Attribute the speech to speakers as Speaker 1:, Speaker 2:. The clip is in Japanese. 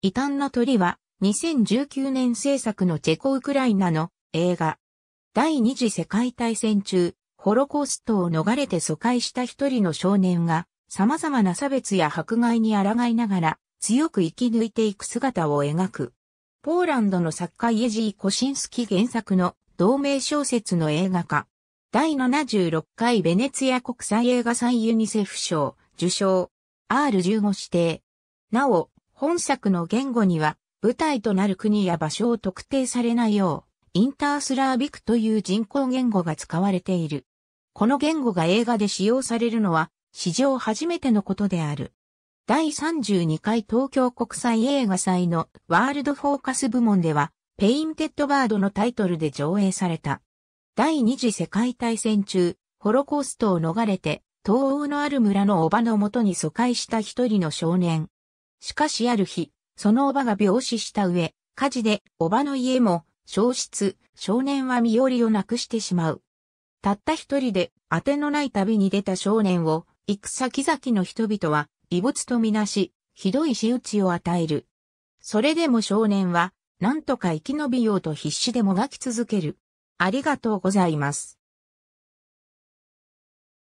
Speaker 1: 異端の鳥は2019年制作のチェコウクラ
Speaker 2: イナの映画。第二次世界大戦中、ホロコーストを逃れて疎開した一人の少年が様々な差別や迫害に抗いながら強く生き抜いていく姿を描く。ポーランドの作家イエジー・コシンスキ原作の同名小説の映画化。第76回ベネツィア国際映画祭ユニセフ賞受賞 R15 指定。なお、本作の言語には、舞台となる国や場所を特定されないよう、インタースラービクという人工言語が使われている。この言語が映画で使用されるのは、史上初めてのことである。第32回東京国際映画祭のワールドフォーカス部門では、ペインテッドバードのタイトルで上映された。第二次世界大戦中、ホロコーストを逃れて、東欧のある村のおばのもとに疎開した一人の少年、しかしある日、そのおばが病死した上、火事でおばの家も消失、少年は身寄りをなくしてしまう。たった一人で当てのない旅に出た少年を行く先々の人々は異物とみなし、ひどい仕打ちを与える。それでも少年は、なんとか生き延びようと必死でも
Speaker 1: がき続ける。ありがとうございます。